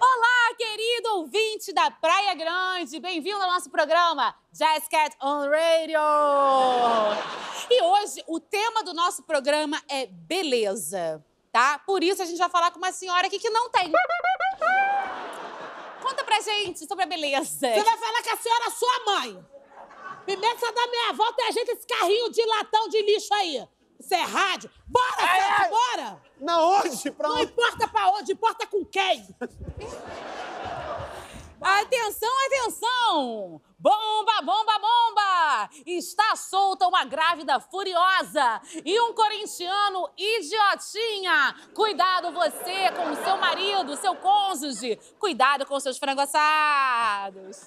Olá, querido ouvinte da Praia Grande! Bem-vindo ao nosso programa Jazz Cat on Radio! E hoje o tema do nosso programa é beleza, tá? Por isso a gente vai falar com uma senhora aqui que não tem. Conta pra gente sobre a beleza. Você vai falar que a senhora é sua mãe. Primeiro da minha avó volta e a gente esse carrinho de latão de lixo aí. Isso é rádio. Bora, ai, Santos, ai. bora! Na onde? Pra Não importa pra onde, importa com quem. Atenção, atenção! Bomba, bomba, bomba! Está solta uma grávida furiosa e um corintiano idiotinha. Cuidado você com o seu marido, seu cônjuge. Cuidado com seus frango assados.